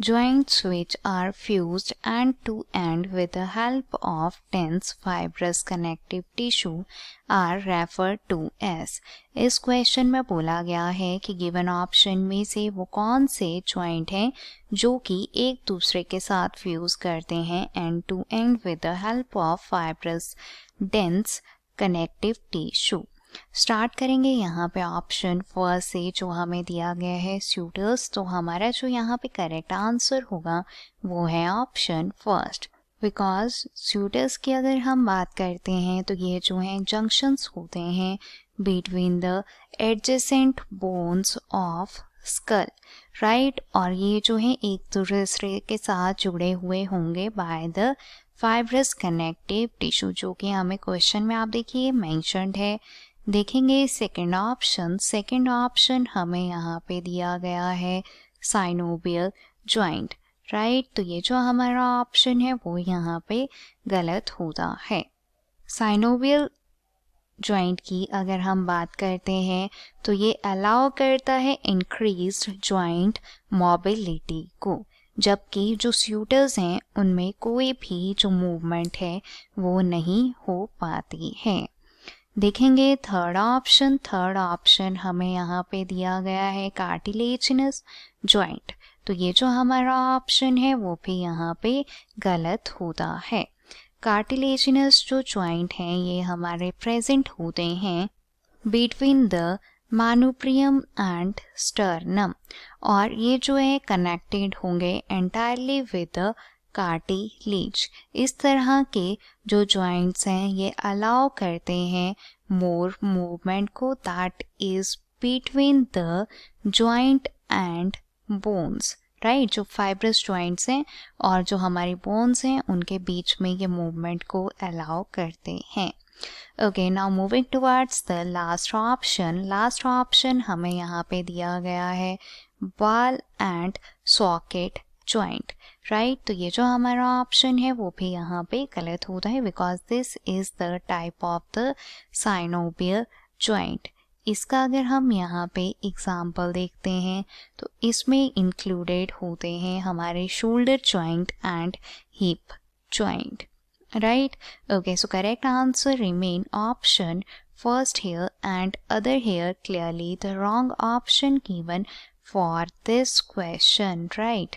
joints which are fused end to end with the help of dense fibrous connective tissue are referred to as इस question में बोला गया है कि given option में से वो कौन से ज्वाइंट हैं जो कि एक दूसरे के साथ फ्यूज करते हैं end to end with the help of fibrous dense connective tissue start करेंगे यहाँ पे ऑप्शन फर्स्ट से जो हमें दिया गया है स्यूटर्स तो हमारा जो यहाँ पे करेक्ट आंसर होगा वो है ऑप्शन फर्स्ट बिकॉज स्यूटर्स की अगर हम बात करते हैं तो ये जो हैं जंक्शंस होते हैं between the adjacent bones of skull right और ये जो है एक दूसरे के साथ जुड़े हुए होंगे by the fibrous connective tissue जो कि हमें क्वेश्चन में आप देखिए मैंशनड है देखेंगे सेकंड ऑप्शन सेकंड ऑप्शन हमें यहाँ पे दिया गया है साइनोबियल ज्वाइंट राइट तो ये जो हमारा ऑप्शन है वो यहाँ पे गलत होता है साइनोबियल ज्वाइंट की अगर हम बात करते हैं तो ये अलाउ करता है इंक्रीज ज्वाइंट मोबिलिटी को जबकि जो सूटर्स हैं उनमें कोई भी जो मूवमेंट है वो नहीं हो पाती है देखेंगे थर्ड ऑप्शन थर्ड ऑप्शन हमें यहाँ पे दिया गया है कार्टिलेजिनस ज्वाइंट तो ये जो हमारा ऑप्शन है वो भी यहाँ पे गलत होता है कार्टिलेजिनस जो ज्वाइंट हैं ये हमारे प्रेजेंट होते हैं between the manubrium and sternum और ये जो है कनेक्टेड होंगे एंटायरली विद कार्टिलेज इस तरह के जो जॉइंट्स हैं ये अलाउ करते हैं मोर मूवमेंट को that is between the joint and bones right जो फाइब्रस जॉइंट्स हैं और जो हमारी बोन्स हैं उनके बीच में ये मूवमेंट को अलाउ करते हैं okay now moving towards the last option last option हमें यहाँ पे दिया गया है बाल एंड सॉकेट ज्वाइंट राइट तो ये जो हमारा ऑप्शन है वो भी यहाँ पे गलत होता है because this is the type of the synovial joint इसका अगर हम यहाँ पे एग्जाम्पल देखते हैं तो इसमें इंक्लूडेड होते हैं हमारे shoulder joint and hip joint right okay so correct answer remain option first here and other here clearly the wrong option given for this question right